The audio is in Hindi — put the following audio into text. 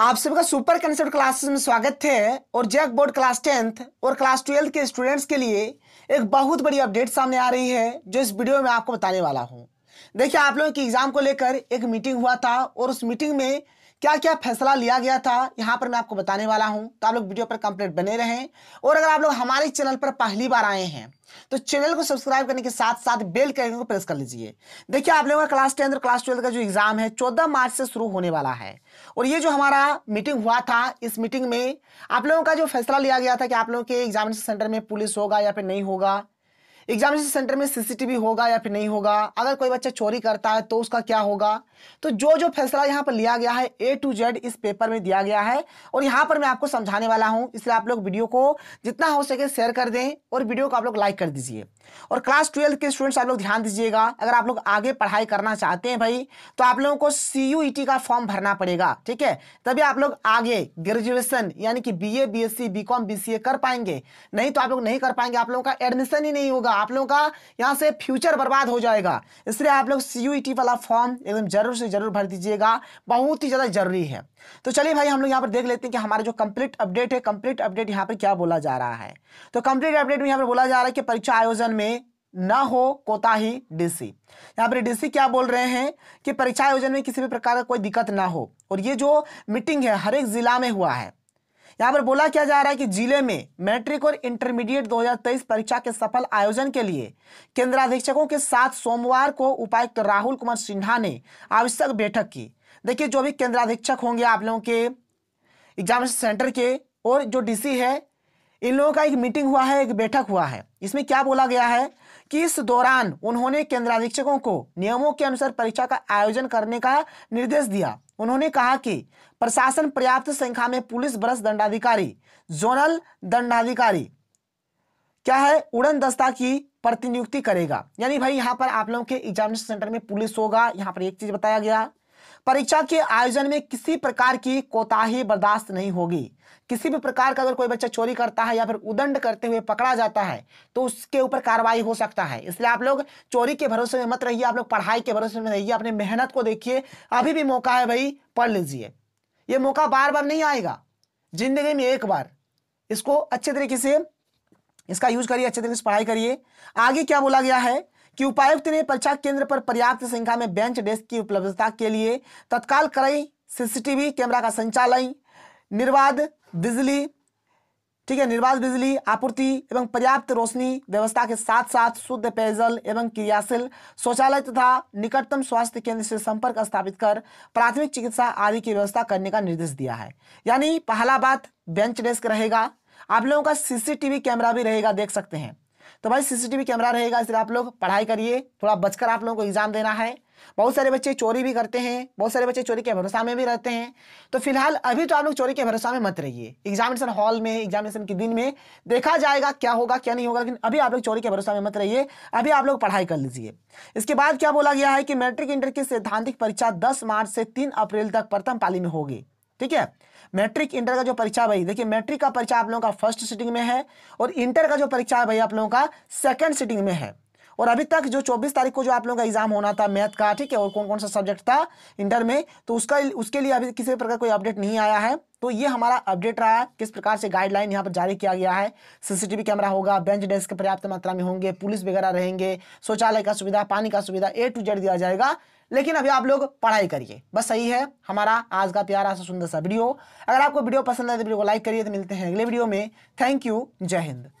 आप सबका सुपर कंसेप्ट क्लासेस में स्वागत है और जैक बोर्ड क्लास टेंथ और क्लास ट्वेल्थ के स्टूडेंट्स के लिए एक बहुत बड़ी अपडेट सामने आ रही है जो इस वीडियो में आपको बताने वाला हूँ देखिए आप लोगों की एग्ज़ाम को लेकर एक मीटिंग हुआ था और उस मीटिंग में क्या क्या फैसला लिया गया था यहाँ पर मैं आपको बताने वाला हूँ तो आप लोग वीडियो पर कंप्लीट बने रहें और अगर आप लोग हमारे चैनल पर पहली बार आए हैं तो चैनल को सब्सक्राइब करने के साथ साथ बेल के को प्रेस कर लीजिए देखिए आप लोगों का क्लास टेंथ और क्लास ट्वेल्थ का जो एग्ज़ाम है चौदह मार्च से शुरू होने वाला है और ये जो हमारा मीटिंग हुआ था इस मीटिंग में आप लोगों का जो फैसला लिया गया था कि आप लोगों के एग्जामिनेशन सेंटर में पुलिस होगा या फिर नहीं होगा एग्जामिनेशन सेंटर में सीसीटीवी होगा या फिर नहीं होगा अगर कोई बच्चा चोरी करता है तो उसका क्या होगा तो जो जो फैसला यहाँ पर लिया गया है ए टू जेड इस पेपर में दिया गया है और यहाँ पर मैं आपको समझाने वाला हूँ इसलिए आप लोग वीडियो को जितना हो सके शेयर कर दें और वीडियो को आप लोग लाइक कर दीजिए और क्लास ट्वेल्थ के स्टूडेंट्स आप लोग ध्यान दीजिएगा अगर आप लोग आगे पढ़ाई करना चाहते हैं भाई तो आप लोगों को सी e का फॉर्म भरना पड़ेगा ठीक है तभी आप लोग आगे ग्रेजुएशन यानी कि B A B S C B com B C A कर पाएंगे नहीं तो आप लोग नहीं कर पाएंगे आप लोगों का एडमिशन ही नहीं होगा आप लोगों का यहाँ से फ्यूचर बर्बाद हो जाएगा इसलिए आप लोग सी यू टी वाला फॉर्म एकदम जरूर से जरूर भर दीजिएगा बहुत ही ज़्यादा जरूरी है तो चलिए भाई हम लोग यहाँ पर देख लेते हैं कि हमारा जो कंप्लीट अपडेट है कंप्लीट अपडेट यहाँ पर क्या बोला जा रहा है तो कंप्लीट अपडेट में यहाँ पर बोला जा रहा है कि परीक्षा आयोजन में न हो कोताही डीसी यहाँ पर डीसी क्या बोल रहे हैं कि परीक्षा आयोजन में किसी भी प्रकार का कोई दिक्कत ना हो और ये जो मीटिंग है हर एक जिला में हुआ है यहाँ पर बोला क्या जा रहा है कि जिले में मैट्रिक और इंटरमीडिएट 2023 परीक्षा के सफल आयोजन के लिए केंद्राधीक्षकों के साथ सोमवार को उपायुक्त राहुल कुमार सिन्हा ने आवश्यक बैठक की देखिए जो भी केंद्राधीक्षक होंगे आप लोगों के एग्जामिनेशन सेंटर के और जो डीसी है इन लोगों का एक मीटिंग हुआ है एक बैठक हुआ है इसमें क्या बोला गया है कि इस दौरान उन्होंने केंद्राधीक्षकों को नियमों के अनुसार परीक्षा का आयोजन करने का निर्देश दिया उन्होंने कहा कि प्रशासन पर्याप्त संख्या में पुलिस बरस दंडाधिकारी जोनल दंडाधिकारी क्या है उड़न दस्ता की प्रतिनियुक्ति करेगा यानी भाई यहाँ पर आप लोगों के एग्जामिनेशन सेंटर में पुलिस होगा यहाँ पर एक चीज बताया गया परीक्षा के आयोजन में किसी प्रकार की कोताही बर्दाश्त नहीं होगी किसी भी प्रकार का अगर कोई बच्चा चोरी करता है या फिर उदंड करते हुए पकड़ा जाता है तो उसके ऊपर कार्रवाई हो सकता है इसलिए आप लोग चोरी के भरोसे में मत रहिए आप लोग पढ़ाई के भरोसे में रहिए अपने मेहनत को देखिए अभी भी मौका है भाई पढ़ लीजिए ये मौका बार बार नहीं आएगा जिंदगी में एक बार इसको अच्छे तरीके से इसका यूज करिए अच्छे तरीके से पढ़ाई करिए आगे क्या बोला गया है कि उपायुक्त ने परीक्षा केंद्र पर पर्याप्त संख्या में बेंच डेस्क की उपलब्धता के लिए तत्काल कराई सीसीटीवी कैमरा का संचालन निर्बाध बिजली ठीक है निर्बाध बिजली आपूर्ति एवं पर्याप्त रोशनी व्यवस्था के साथ साथ शुद्ध पेयजल एवं क्रियाशील शौचालय तथा निकटतम स्वास्थ्य केंद्र से संपर्क स्थापित कर प्राथमिक चिकित्सा आदि की व्यवस्था करने का निर्देश दिया है यानी पहला बात बेंच डेस्क रहेगा आप लोगों का सीसीटीवी कैमरा भी रहेगा देख सकते हैं तो भाई सीसीटीवी कैमरा रहेगा इसलिए आप लोग पढ़ाई करिए थोड़ा बचकर आप लोगों को एग्जाम देना है बहुत सारे बच्चे चोरी भी करते हैं बहुत सारे बच्चे चोरी के भरोसा में भी रहते हैं तो फिलहाल अभी तो आप लोग चोरी के भरोसा में मत रहिए एग्जामिनेशन हॉल में एग्जामिनेशन के दिन में देखा जाएगा क्या होगा क्या नहीं होगा लेकिन अभी आप लोग चोरी के भरोसा में मत रहिए अभी आप लोग पढ़ाई कर लीजिए इसके बाद क्या बोला गया है कि मैट्रिक इंटर की सैद्धांतिक परीक्षा दस मार्च से तीन अप्रैल तक प्रथम पाली में होगी ठीक है मैट्रिक इंटर का जो परीक्षा भाई देखिए मैट्रिक का परीक्षा आप लोगों का फर्स्ट सिटिंग में है और इंटर का जो परीक्षा है भाई आप लोगों का सेकंड सिटिंग में है और अभी तक जो चौबीस तारीख को जो आप लोगों का एग्जाम होना था मैथ का ठीक है और कौन कौन सा सब्जेक्ट था इंटर में तो उसका उसके लिए अभी किसी प्रकार कोई अपडेट नहीं आया है तो ये हमारा अपडेट रहा है किस प्रकार से गाइडलाइन यहाँ पर जारी किया गया है सीसीटीवी कैमरा होगा बेंच डेस्क पर्याप्त मात्रा में होंगे पुलिस वगैरह रहेंगे शौचालय का सुविधा पानी का सुविधा ए टू जेड दिया जाएगा लेकिन अभी आप लोग पढ़ाई करिए बस सही है हमारा आज का प्यारा सा सुंदर सा वीडियो अगर आपको वीडियो पसंद आए तो वीडियो को लाइक करिए तो मिलते हैं अगले वीडियो में थैंक यू जय हिंद